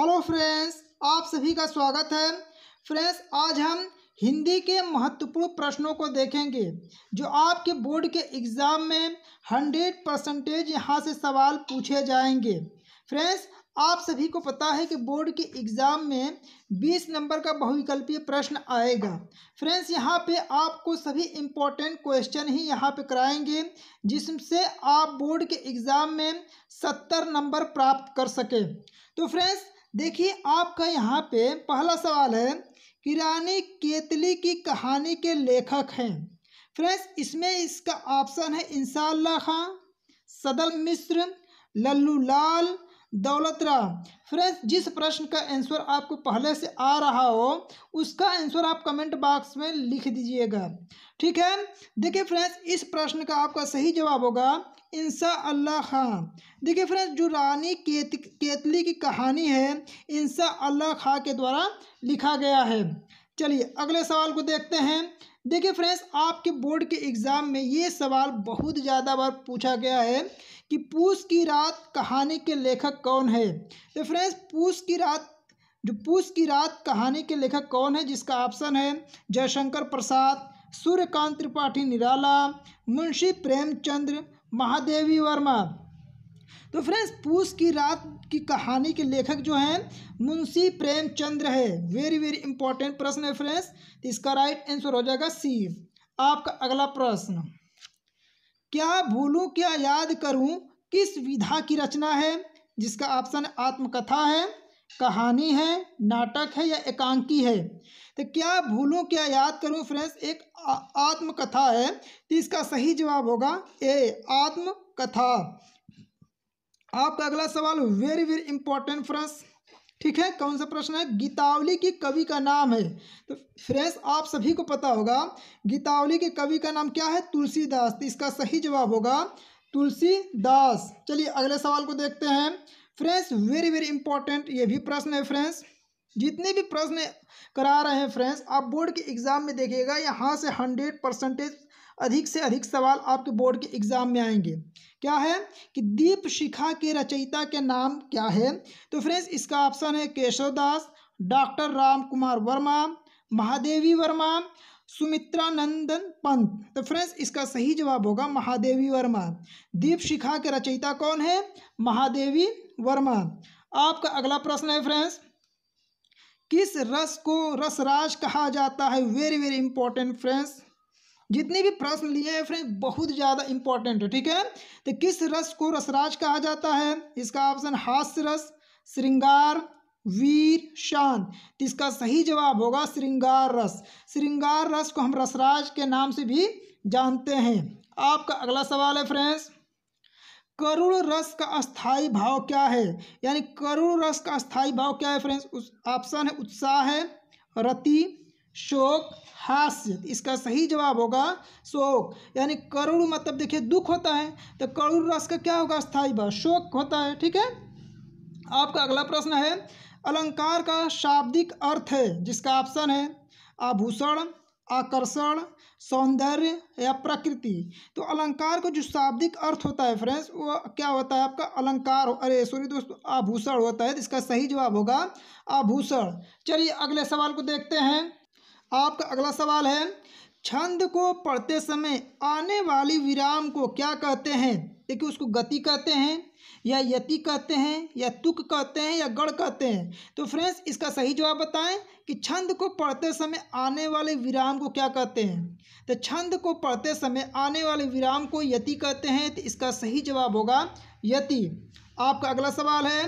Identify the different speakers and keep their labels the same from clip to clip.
Speaker 1: hello friends आप सभी का स्वागत है फ्रेंड्स आज हम हिंदी के महत्वपूर्ण प्रश्नों को देखेंगे जो आपके बोर्ड के एग्ज़ाम में हंड्रेड परसेंटेज यहाँ से सवाल पूछे जाएंगे फ्रेंड्स आप सभी को पता है कि बोर्ड के एग्ज़ाम में बीस नंबर का बहुविकल्पीय प्रश्न आएगा फ्रेंड्स यहाँ पे आपको सभी इम्पोर्टेंट क्वेश्चन ही यहाँ पे कराएंगे जिससे आप बोर्ड के एग्ज़ाम में सत्तर नंबर प्राप्त कर सकें तो फ्रेंड्स देखिए आपका यहाँ पे पहला सवाल है किरानी केतली की कहानी के लेखक हैं फ्रेंड्स इसमें इसका ऑप्शन है इंसाला खां सदल मिश्र लल्लू लाल दौलत राम फ्रेंड्स जिस प्रश्न का आंसर आपको पहले से आ रहा हो उसका आंसर आप कमेंट बॉक्स में लिख दीजिएगा ठीक है देखिए फ्रेंड्स इस प्रश्न का आपका सही जवाब होगा इंसा अल्लाह खां देखिए फ्रेंड्स जो रानी केत, केतली की कहानी है इंसा अल्लाह खां के द्वारा लिखा गया है चलिए अगले सवाल को देखते हैं देखिए फ्रेंड्स आपके बोर्ड के एग्ज़ाम में ये सवाल बहुत ज़्यादा बार पूछा गया है कि पूस की रात कहानी के लेखक कौन है तो फ्रेंड्स पूस की रात जो पूस की रात कहानी के लेखक कौन है जिसका ऑप्शन है जयशंकर प्रसाद सूर्यकांत त्रिपाठी निराला मुंशी प्रेमचंद्र महादेवी वर्मा तो फ्रेंड्स पूस की रात की कहानी के लेखक जो हैं मुंशी प्रेमचंद्र है वेरी वेरी इंपॉर्टेंट प्रश्न है फ्रेंड्स तो इसका राइट आंसर हो जाएगा सी आपका अगला प्रश्न क्या भूलूं क्या याद करूं किस विधा की रचना है जिसका ऑप्शन आत्मकथा है कहानी है नाटक है या एकांकी है तो क्या भूलूं क्या याद करूं फ्रेंड्स एक आत्मकथा है तो इसका सही जवाब होगा ए आत्मकथा आपका अगला सवाल वेरी वेरी इंपॉर्टेंट फ्रेंड्स ठीक है कौन सा प्रश्न है गीतावली की कवि का नाम है तो फ्रेंड्स आप सभी को पता होगा गीतावली के कवि का नाम क्या है तुलसीदास तो इसका सही जवाब होगा तुलसीदास चलिए अगले सवाल को देखते हैं फ्रेंड्स वेरी वेरी इंपॉर्टेंट ये भी प्रश्न है फ्रेंड्स जितने भी प्रश्न करा रहे हैं फ्रेंड्स आप बोर्ड के एग्ज़ाम में देखिएगा यहाँ से हंड्रेड परसेंटेज अधिक से अधिक सवाल आपके बोर्ड तो के एग्ज़ाम में आएंगे क्या है कि दीप शिखा के रचयिता के नाम क्या है तो फ्रेंड्स इसका ऑप्शन है केशवदास डॉक्टर राम कुमार वर्मा महादेवी वर्मा सुमित्रा नंदन पंत तो फ्रेंड्स इसका सही जवाब होगा महादेवी वर्मा दीप शिखा के रचयिता कौन है महादेवी वर्मा आपका अगला प्रश्न है फ्रेंड्स किस रस को रसराज कहा जाता है वेरी वेरी इंपॉर्टेंट फ्रेंड्स जितने भी प्रश्न लिए हैं फ्रेंड्स बहुत ज़्यादा इंपॉर्टेंट है ठीक है तो किस रस को रसराज कहा जाता है इसका ऑप्शन हास्य रस श्रृंगार वीर शान तो इसका सही जवाब होगा श्रृंगार रस श्रृंगार रस को हम रसराज के नाम से भी जानते हैं आपका अगला सवाल है फ्रेंड्स करुण रस का अस्थाई भाव क्या है यानी करुण रस का अस्थाई भाव क्या है फ्रेंड्स उस ऑप्शन है उत्साह है रति शोक हास्य इसका सही जवाब होगा शोक यानी करुण मतलब देखिए दुख होता है तो करुण रस का क्या होगा स्थायी भाव शोक होता है ठीक है आपका अगला प्रश्न है अलंकार का शाब्दिक अर्थ है जिसका ऑप्शन है आभूषण आकर्षण सौंदर्य या प्रकृति तो अलंकार का जो शाब्दिक अर्थ होता है फ्रेंड्स वो क्या होता है आपका अलंकार अरे सॉरी दोस्तों आभूषण होता है इसका सही जवाब होगा आभूषण चलिए अगले सवाल को देखते हैं आपका अगला सवाल है छंद को पढ़ते समय आने वाली विराम को क्या कहते हैं देखिए उसको गति कहते हैं या यति कहते हैं या तुक कहते हैं या गढ़ कहते हैं तो फ्रेंड्स इसका सही जवाब बताएं कि छंद को पढ़ते समय आने वाले विराम को क्या कहते हैं तो छंद को पढ़ते समय आने वाले विराम को यति कहते हैं तो इसका सही जवाब होगा यति आपका अगला सवाल है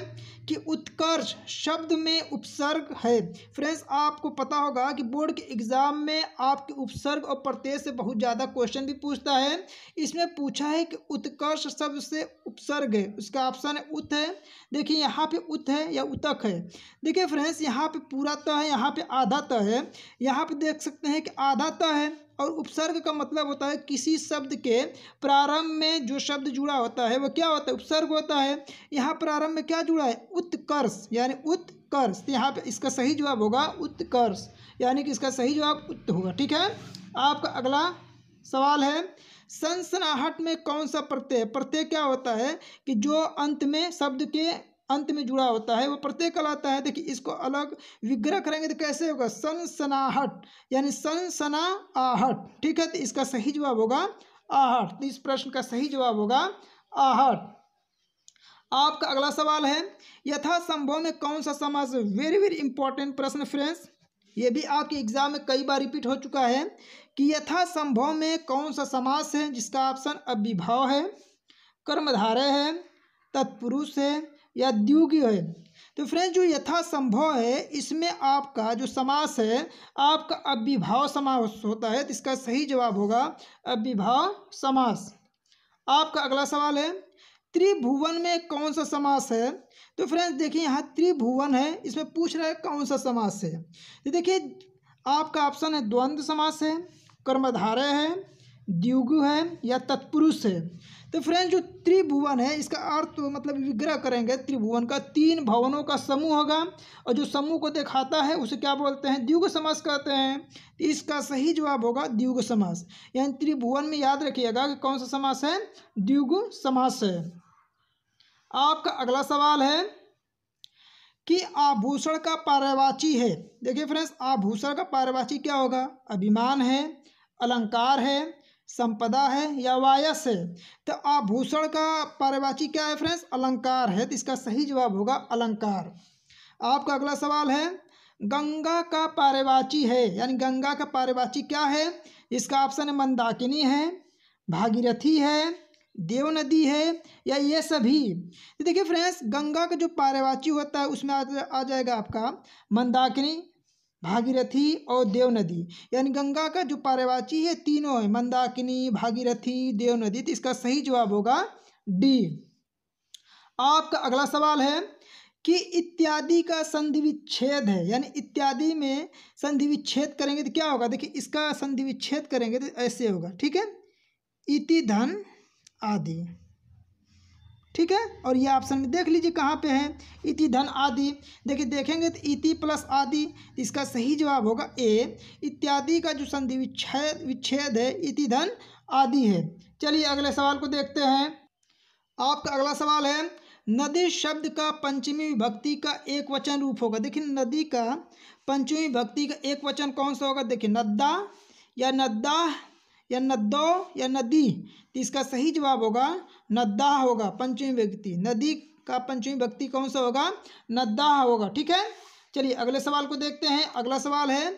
Speaker 1: कि उत्कर्ष शब्द में उपसर्ग है फ्रेंड्स आपको पता होगा कि बोर्ड के एग्ज़ाम में आपके उपसर्ग और प्रत्यय से बहुत ज़्यादा क्वेश्चन भी पूछता है इसमें पूछा है कि उत्कर्ष शब्द से उपसर्ग है उसका ऑप्शन है उत है देखिए यहाँ पे उत है या उतक है देखिए फ्रेंड्स यहाँ पे पूरा त है यहाँ पे आधा त है यहाँ पे देख सकते हैं कि आधा त है और उपसर्ग का मतलब होता है किसी शब्द के प्रारंभ में जो शब्द जुड़ा होता है वो क्या होता है उपसर्ग होता है यहाँ प्रारंभ में क्या जुड़ा है उत्कर्ष यानी उत्कर्ष यहाँ पे इसका सही जवाब होगा उत्कर्ष यानी कि इसका सही जवाब उत्त होगा ठीक है आपका अगला सवाल है सनसनाहट में कौन सा प्रत्यय प्रत्यय क्या होता है कि जो अंत में शब्द के अंत में जुड़ा होता है वो प्रत्यय कहलाता है देखिए इसको अलग विग्रह करेंगे तो कैसे होगा सनसनाहट यानी सनसनाहट आहट ठीक है तो इसका सही जवाब होगा आहट तो इस प्रश्न का सही जवाब होगा आहट आपका अगला सवाल है यथासंभव में कौन सा समाज वेरी वेरी इंपॉर्टेंट प्रश्न फ्रेंड्स ये भी आपके एग्जाम में कई बार रिपीट हो चुका है कि संभव में कौन सा समास है जिसका ऑप्शन अभिभाव है कर्मधारय है तत्पुरुष है या द्युगी है तो फ्रेंड्स जो यथासंभव है इसमें आपका जो समास है आपका अव्यभाव समास होता है तो इसका सही जवाब होगा अव्यभाव समास आपका अगला सवाल है त्रिभुवन में कौन सा समास है तो फ्रेंड्स देखिए यहाँ त्रिभुवन है इसमें पूछ रहा है कौन सा समास है तो देखिए आपका ऑप्शन है द्वंद्व समास है कर्मधारय है द्युगु है या तत्पुरुष है तो फ्रेंड्स जो त्रिभुवन है इसका अर्थ तो मतलब विग्रह करेंगे त्रिभुवन का तीन भवनों का समूह होगा और जो समूह को दिखाता है उसे क्या बोलते हैं द्युग समास कहते हैं तो इसका सही जवाब होगा द्युग समास यानी त्रिभुवन में याद रखिएगा कि कौन सा समास है द्युग समास है आपका अगला सवाल है कि आभूषण का पारवाची है देखिए फ्रेंड्स आभूषण का पारवाची क्या होगा अभिमान है अलंकार है संपदा है या वायस है तो आभूषण का पारिवाची क्या है फ्रेंड्स अलंकार है तो इसका सही जवाब होगा अलंकार आपका अगला सवाल है गंगा का पारिवाची है यानी गंगा का पारिवाची क्या है इसका ऑप्शन है मंदाकिनी है भागीरथी है देव नदी है या ये सभी तो देखिए फ्रेंड्स गंगा का जो पारिवाची होता है उसमें आ जाएगा आपका मंदाकिनी भागीरथी और देव नदी यानी गंगा का जो पारेवाची है तीनों है मंदाकिनी भागीरथी देव नदी तो इसका सही जवाब होगा डी आपका अगला सवाल है कि इत्यादि का संधि विच्छेद है यानी इत्यादि में संधि विच्छेद करेंगे तो क्या होगा देखिए इसका संधि विच्छेद करेंगे तो ऐसे होगा ठीक है इति धन आदि ठीक है और ये ऑप्शन में देख लीजिए कहाँ पे है इति धन आदि देखिए देखेंगे तो इति प्लस आदि इसका सही जवाब होगा ए इत्यादि का जो संधि विच्छेद विच्छेद है इति धन आदि है चलिए अगले सवाल को देखते हैं आपका अगला सवाल है नदी शब्द का पंचमी विभक्ति का एक वचन रूप होगा देखिए नदी का पंचमी विभक्ति का एक वचन कौन सा होगा देखिए नद्दा या नद्दा या नद्दो या नदी तो इसका सही जवाब होगा नद्दा होगा पंचमी व्यक्ति नदी का पंचमी व्यक्ति कौन सा होगा नद्दा होगा ठीक है चलिए अगले सवाल को देखते हैं अगला सवाल है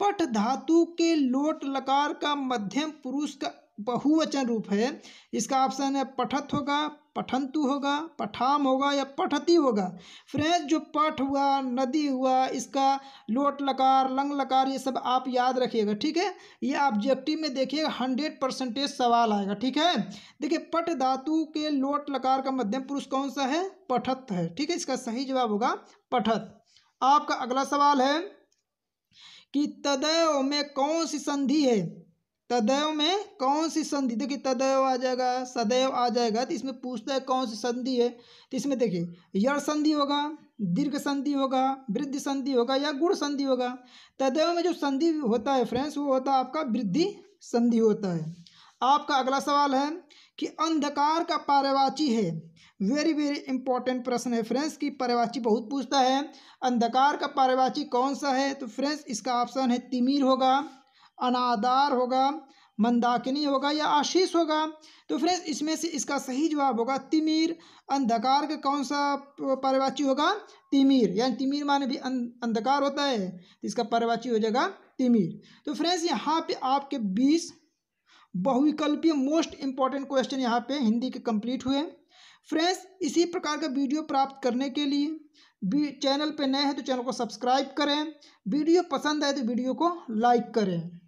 Speaker 1: पट धातु के लोट लकार का मध्यम पुरुष का बहुवचन रूप है इसका ऑप्शन है पठत होगा पठंतु होगा पठाम होगा या पठती होगा फ्रेंड्स जो पठ हुआ नदी हुआ इसका लोट लकार लंग लकार ये सब आप याद रखिएगा ठीक है ये ऑब्जेक्टिव में देखिएगा हंड्रेड परसेंटेज सवाल आएगा ठीक है देखिए पठ धातु के लोट लकार का मध्यम पुरुष कौन सा है पठत है ठीक है इसका सही जवाब होगा पठत आपका अगला सवाल है कि तदय में कौन सी संधि है तदैव में कौन सी संधि देखिए तदैव आ जाएगा सदैव आ जाएगा तो इसमें पूछता है कौन सी संधि है तो इसमें देखिए यड़ संधि होगा दीर्घ संधि होगा वृद्धि संधि होगा या गुण संधि होगा तदैव में जो संधि होता है फ्रेंड्स वो होता है आपका वृद्धि संधि होता है आपका अगला सवाल है कि अंधकार का पारिवाची है वेरी वेरी इंपॉर्टेंट प्रश्न है फ्रेंड्स की पारिवाची बहुत पूछता है अंधकार का पारिवाची कौन सा है तो फ्रेंड्स इसका ऑप्शन है तिमिर होगा अनादार होगा मंदाकिनी होगा या आशीष होगा तो फ्रेंड्स इसमें से इसका सही जवाब होगा तिमिर अंधकार का कौन सा परवाची होगा तिमिर यानी तिमिर माने भी अं-, अंधकार होता है तो इसका परवाची हो जाएगा तिमिर तो फ्रेंड्स यहाँ पे आपके बीस बहुविकल्पीय मोस्ट इंपॉर्टेंट क्वेश्चन यहाँ पे हिंदी के कंप्लीट हुए फ्रेंड्स इसी प्रकार का वीडियो प्राप्त करने के लिए चैनल पर नए हैं तो चैनल को सब्सक्राइब करें वीडियो पसंद आए तो वीडियो को लाइक करें